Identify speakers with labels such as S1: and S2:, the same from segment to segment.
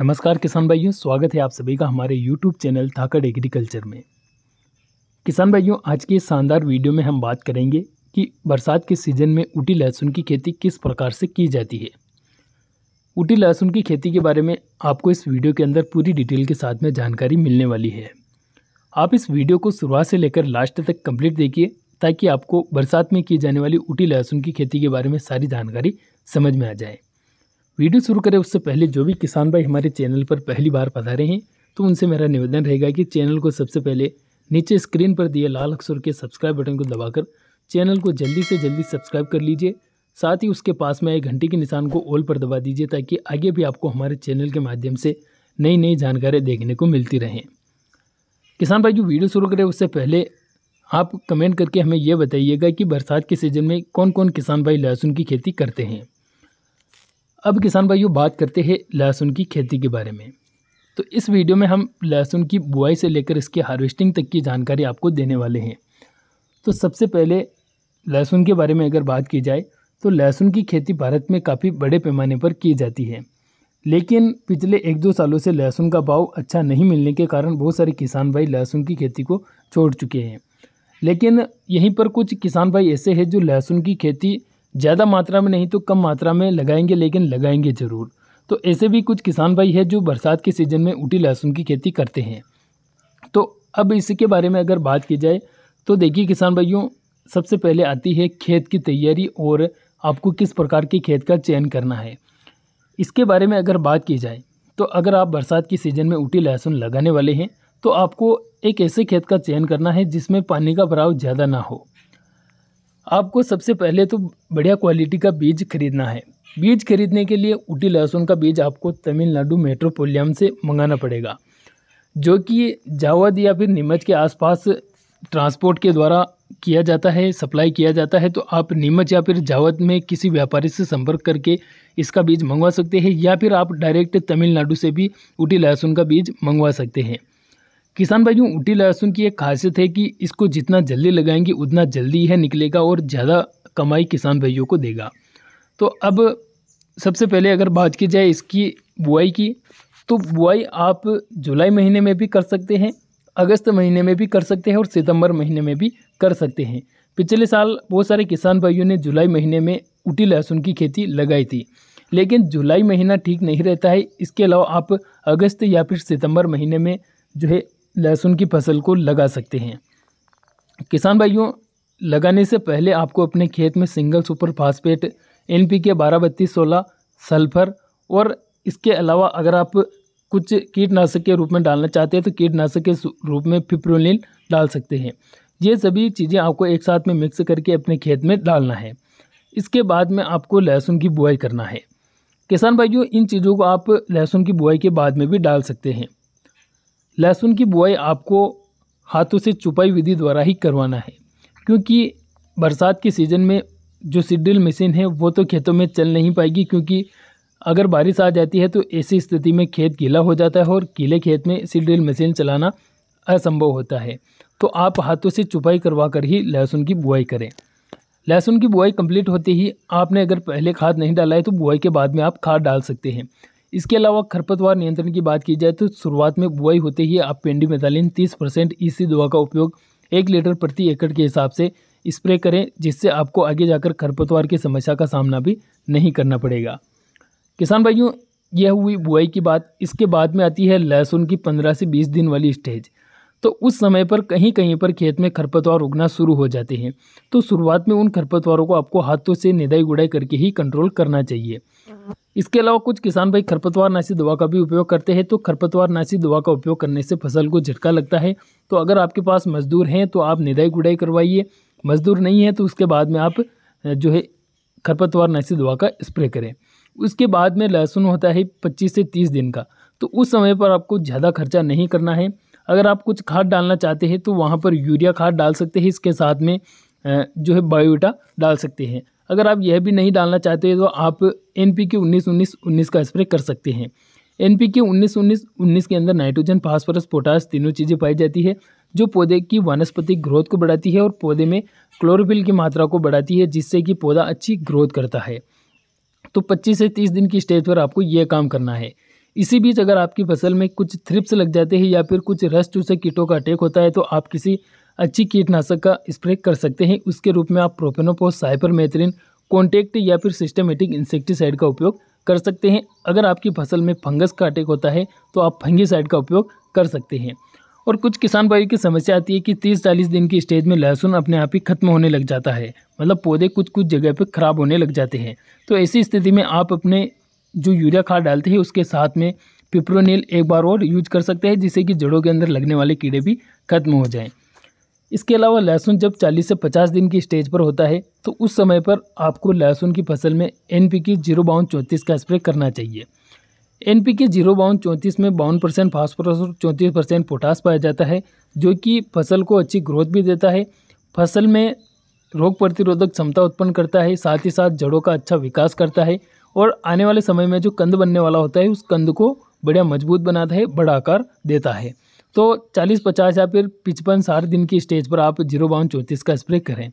S1: नमस्कार किसान भाइयों स्वागत है आप सभी का हमारे YouTube चैनल थाकड़ एग्रीकल्चर में किसान भाइयों आज के इस शानदार वीडियो में हम बात करेंगे कि बरसात के सीज़न में ऊटी लहसुन की खेती किस प्रकार से की जाती है ऊटी लहसुन की खेती के बारे में आपको इस वीडियो के अंदर पूरी डिटेल के साथ में जानकारी मिलने वाली है आप इस वीडियो को शुरुआत से लेकर लास्ट तक कंप्लीट देखिए ताकि आपको बरसात में की जाने वाली ऊटी लहसुन की खेती के बारे में सारी जानकारी समझ में आ जाए वीडियो शुरू करें उससे पहले जो भी किसान भाई हमारे चैनल पर पहली बार पधारे हैं तो उनसे मेरा निवेदन रहेगा कि चैनल को सबसे पहले नीचे स्क्रीन पर दिए लाल अक्षर के सब्सक्राइब बटन को दबाकर चैनल को जल्दी से जल्दी सब्सक्राइब कर लीजिए साथ ही उसके पास में आए घंटे के निशान को ऑल पर दबा दीजिए ताकि आगे भी आपको हमारे चैनल के माध्यम से नई नई जानकारी देखने को मिलती रहें किसान भाई जो वीडियो शुरू करें उससे पहले आप कमेंट करके हमें यह बताइएगा कि बरसात के सीज़न में कौन कौन किसान भाई लहसुन की खेती करते हैं अब किसान भाइयों बात करते हैं लहसुन की खेती के बारे में तो इस वीडियो में हम लहसुन की बुआई से लेकर इसके हार्वेस्टिंग तक की जानकारी आपको देने वाले हैं तो सबसे पहले लहसुन के बारे में अगर बात की जाए तो लहसुन की खेती भारत में काफ़ी बड़े पैमाने पर की जाती है लेकिन पिछले एक दो सालों से लहसुन का भाव अच्छा नहीं मिलने के कारण बहुत सारे किसान भाई लहसुन की खेती को छोड़ चुके हैं लेकिन यहीं पर कुछ किसान भाई ऐसे हैं जो लहसुन की खेती ज़्यादा मात्रा में नहीं तो कम मात्रा में लगाएंगे लेकिन लगाएंगे ज़रूर तो ऐसे भी कुछ किसान भाई है जो बरसात के सीज़न में ऊटी लहसुन की खेती करते हैं तो अब इसके बारे में अगर बात की जाए तो देखिए किसान भाइयों सबसे पहले आती है खेत की तैयारी और आपको किस प्रकार के खेत का चयन करना है इसके बारे में अगर बात की जाए तो अगर आप बरसात की सीज़न में ऊटी लहसुन लगाने वाले हैं तो आपको एक ऐसे खेत का चयन करना है जिसमें पानी का भराव ज़्यादा ना हो आपको सबसे पहले तो बढ़िया क्वालिटी का बीज खरीदना है बीज खरीदने के लिए उटी लहसुन का बीज आपको तमिलनाडु मेट्रोपोलियम से मंगाना पड़ेगा जो कि जावद या फिर नीमच के आसपास ट्रांसपोर्ट के द्वारा किया जाता है सप्लाई किया जाता है तो आप नीमच या फिर जावद में किसी व्यापारी से संपर्क करके इसका बीज मंगवा सकते हैं या फिर आप डायरेक्ट तमिलनाडु से भी ऊटी लहसुन का बीज मंगवा सकते हैं किसान भाइयों ऊटी लहसुन की एक खासियत है कि इसको जितना जल्दी लगाएंगे उतना जल्दी है निकलेगा और ज़्यादा कमाई किसान भाइयों को देगा तो अब सबसे पहले अगर बात की जाए इसकी बुआई की तो बुआई आप जुलाई महीने में भी कर सकते हैं अगस्त महीने में भी कर सकते हैं और सितंबर महीने में भी कर सकते हैं पिछले साल बहुत सारे किसान भाइयों ने जुलाई महीने में ऊटी लहसुन की खेती लगाई थी लेकिन जुलाई महीना ठीक नहीं रहता है इसके अलावा आप अगस्त या फिर सितंबर महीने में जो है लहसुन की फसल को लगा सकते हैं किसान भाइयों लगाने से पहले आपको अपने खेत में single super phosphate N P K बारह बत्तीस सोलह सल्फर और इसके अलावा अगर आप कुछ कीटनाशक के रूप में डालना चाहते हैं तो कीटनाशक के रूप में फिप्रोलिन डाल सकते हैं ये सभी चीज़ें आपको एक साथ में मिक्स करके अपने खेत में डालना है इसके बाद में आपको लहसुन की बुआई करना है किसान भाइयों इन चीज़ों को आप लहसुन की बुआई के बाद में भी डाल सकते हैं लहसुन की बुआई आपको हाथों से चुपाई विधि द्वारा ही करवाना है क्योंकि बरसात के सीज़न में जो सीड्रिल मशीन है वो तो खेतों में चल नहीं पाएगी क्योंकि अगर बारिश आ जाती है तो ऐसी स्थिति में खेत गीला हो जाता है और गीले खेत में सीड्रिल मशीन चलाना असंभव होता है तो आप हाथों से चुपाई करवा कर ही लहसुन की बुआई करें लहसुन की बुआई कंप्लीट होते ही आपने अगर पहले खाद नहीं डाला है तो बुआई के बाद में आप खाद डाल सकते हैं इसके अलावा खरपतवार नियंत्रण की बात की जाए तो शुरुआत में बुआई होते ही आप पेंडी मेथालिन तीस परसेंट इसी e दवा का उपयोग एक लीटर प्रति एकड़ के हिसाब से स्प्रे करें जिससे आपको आगे जाकर खरपतवार की समस्या का सामना भी नहीं करना पड़ेगा किसान भाइयों यह हुई बुआई की बात इसके बाद में आती है लहसुन की पंद्रह से बीस दिन वाली स्टेज तो उस समय पर कहीं कहीं पर खेत में खरपतवार उगना शुरू हो जाते हैं तो शुरुआत में उन खरपतवारों को आपको हाथों से निदाई गुड़ाई करके ही कंट्रोल करना चाहिए इसके अलावा कुछ किसान भाई खरपतवार नाशी दवा का भी उपयोग करते हैं तो खरपतवार नाशी दवा का उपयोग करने से फसल को झटका लगता है तो अगर आपके पास मजदूर हैं तो आप निदाई गुड़ाई करवाइए मजदूर नहीं है तो उसके बाद में आप जो है खरपतवार नाशी दवा का स्प्रे करें उसके बाद में लहसुन होता है पच्चीस से तीस दिन का तो उस समय पर आपको ज़्यादा खर्चा नहीं करना है अगर आप कुछ खाद डालना चाहते हैं तो वहाँ पर यूरिया खाद डाल सकते हैं इसके साथ में जो है बायोटा डाल सकते हैं अगर आप यह भी नहीं डालना चाहते तो आप एन पी के उन्नीस उन्नीस उन्नीस का स्प्रे कर सकते हैं एन पी के उन्नीस उन्नीस उन्नीस के अंदर नाइट्रोजन फास्फोरस पोटास तीनों चीज़ें पाई जाती है जो पौधे की वनस्पति ग्रोथ को बढ़ाती है और पौधे में क्लोरोफिल की मात्रा को बढ़ाती है जिससे कि पौधा अच्छी ग्रोथ करता है तो 25 से 30 दिन की स्टेज पर आपको यह काम करना है इसी बीच अगर आपकी फसल में कुछ थ्रिप्स लग जाते हैं या फिर कुछ रस चूसे कीटों का अटैक होता है तो आप किसी अच्छी कीटनाशक का स्प्रे कर सकते हैं उसके रूप में आप प्रोपेनोपोस साइपरमेथ्रिन कॉन्टेक्ट या फिर सिस्टमेटिक इंसेक्टिसाइड का उपयोग कर सकते हैं अगर आपकी फसल में फंगस का अटैक होता है तो आप फंगीसाइड का उपयोग कर सकते हैं और कुछ किसान भाई की समस्या आती है कि तीस चालीस दिन की स्टेज में लहसुन अपने आप ही खत्म होने लग जाता है मतलब पौधे कुछ कुछ जगह पर ख़राब होने लग जाते हैं तो ऐसी स्थिति में आप अपने जो यूरिया खाद डालते हैं उसके साथ में पिप्रोनील एक बार और यूज कर सकते हैं जिससे कि जड़ों के अंदर लगने वाले कीड़े भी खत्म हो जाएं इसके अलावा लहसुन जब 40 से 50 दिन की स्टेज पर होता है तो उस समय पर आपको लहसुन की फसल में एन पी के जीरो बावन चौंतीस का स्प्रे करना चाहिए एन पी के जीरो बावन चौंतीस में बावन परसेंट फॉस्फोरस और चौंतीस परसेंट पोटास पाया जाता है जो कि फसल को अच्छी ग्रोथ भी देता है फसल में रोग प्रतिरोधक क्षमता उत्पन्न करता है साथ ही साथ जड़ों का अच्छा विकास करता है और आने वाले समय में जो कंद बनने वाला होता है उस कंद को बढ़िया मजबूत बनाता है बड़ा आकार देता है तो 40-50 या फिर पिचपन साठ दिन की स्टेज पर आप जीरो बावन चौंतीस का स्प्रे करें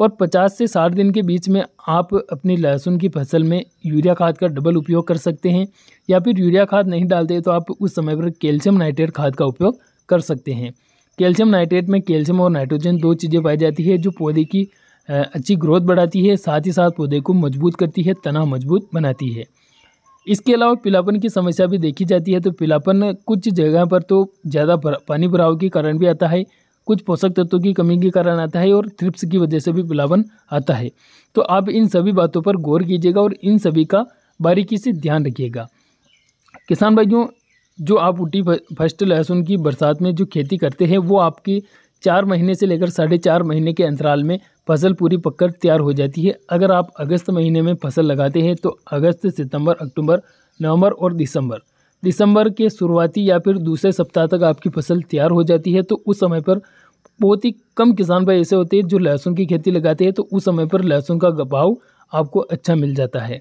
S1: और 50 से 60 दिन के बीच में आप अपनी लहसुन की फसल में यूरिया खाद का डबल उपयोग कर सकते हैं या फिर यूरिया खाद नहीं डालते तो आप उस समय पर कैल्शियम नाइट्रेट खाद का उपयोग कर सकते हैं कैल्शियम नाइट्रेट में कैल्शियम और नाइट्रोजन दो चीज़ें पाई जाती है जो पौधे की अच्छी ग्रोथ बढ़ाती है साथ ही साथ पौधे को मजबूत करती है तना मजबूत बनाती है इसके अलावा पीलापन की समस्या भी देखी जाती है तो पीलापन कुछ जगह पर तो ज़्यादा पानी भराव के कारण भी आता है कुछ पोषक तत्वों की कमी के कारण आता है और थ्रिप्स की वजह से भी पीलापन आता है तो आप इन सभी बातों पर गौर कीजिएगा और इन सभी का बारीकी से ध्यान रखिएगा किसान भाइयों जो आप उठी फर्स्ट लहसुन की बरसात में जो खेती करते हैं वो आपकी चार महीने से लेकर साढ़े चार महीने के अंतराल में फसल पूरी पककर तैयार हो जाती है अगर आप अगस्त महीने में फसल लगाते हैं तो अगस्त सितंबर अक्टूबर नवंबर और दिसंबर दिसंबर के शुरुआती या फिर दूसरे सप्ताह तक आपकी फसल तैयार हो जाती है तो उस समय पर बहुत ही कम किसान भाई ऐसे होते हैं जो लहसुन की खेती लगाते हैं तो उस समय पर लहसुन का भाव आपको अच्छा मिल जाता है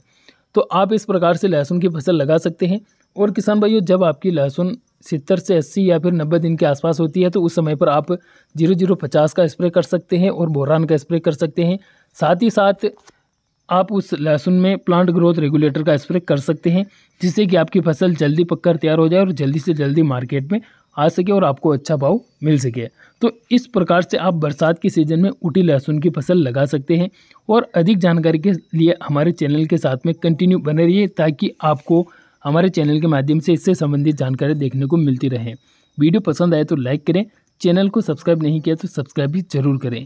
S1: तो आप इस प्रकार से लहसुन की फसल लगा सकते हैं और किसान भाइयों जब आपकी लहसुन सत्तर से अस्सी या फिर नब्बे दिन के आसपास होती है तो उस समय पर आप जीरो जीरो पचास का स्प्रे कर सकते हैं और बोरान का स्प्रे कर सकते हैं साथ ही साथ आप उस लहसुन में प्लांट ग्रोथ रेगुलेटर का स्प्रे कर सकते हैं जिससे कि आपकी फसल जल्दी पककर तैयार हो जाए और जल्दी से जल्दी मार्केट में आ सके और आपको अच्छा भाव मिल सके तो इस प्रकार से आप बरसात के सीज़न में उटी लहसुन की फसल लगा सकते हैं और अधिक जानकारी के लिए हमारे चैनल के साथ में कंटिन्यू बने रहिए ताकि आपको हमारे चैनल के माध्यम से इससे संबंधित जानकारी देखने को मिलती रहे वीडियो पसंद आए तो लाइक करें चैनल को सब्सक्राइब नहीं किया तो सब्सक्राइब भी जरूर करें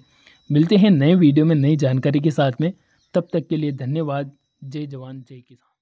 S1: मिलते हैं नए वीडियो में नई जानकारी के साथ में तब तक के लिए धन्यवाद जय जवान जय किसान